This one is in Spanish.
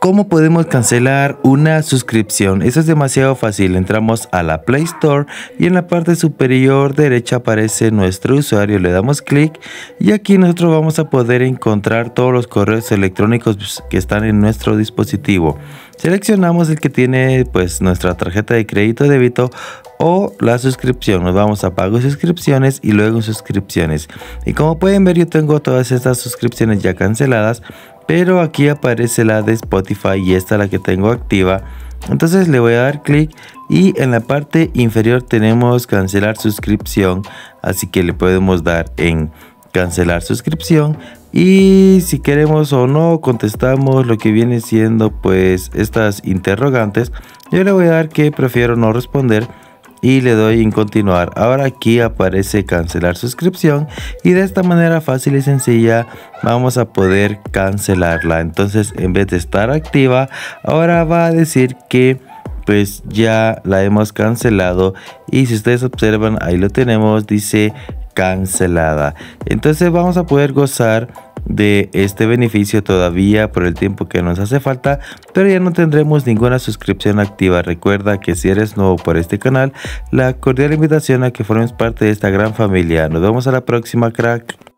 ¿Cómo podemos cancelar una suscripción? Eso es demasiado fácil. Entramos a la Play Store y en la parte superior derecha aparece nuestro usuario. Le damos clic y aquí nosotros vamos a poder encontrar todos los correos electrónicos que están en nuestro dispositivo. Seleccionamos el que tiene pues nuestra tarjeta de crédito débito o la suscripción. Nos vamos a pago suscripciones y luego suscripciones. Y como pueden ver yo tengo todas estas suscripciones ya canceladas. Pero aquí aparece la de Spotify y esta la que tengo activa. Entonces le voy a dar clic y en la parte inferior tenemos cancelar suscripción. Así que le podemos dar en cancelar suscripción y si queremos o no contestamos lo que viene siendo pues estas interrogantes yo le voy a dar que prefiero no responder y le doy en continuar ahora aquí aparece cancelar suscripción y de esta manera fácil y sencilla vamos a poder cancelarla entonces en vez de estar activa ahora va a decir que pues ya la hemos cancelado y si ustedes observan ahí lo tenemos dice cancelada. Entonces vamos a poder gozar de este beneficio todavía por el tiempo que nos hace falta, pero ya no tendremos ninguna suscripción activa. Recuerda que si eres nuevo por este canal, la cordial invitación a que formes parte de esta gran familia. Nos vemos a la próxima, crack.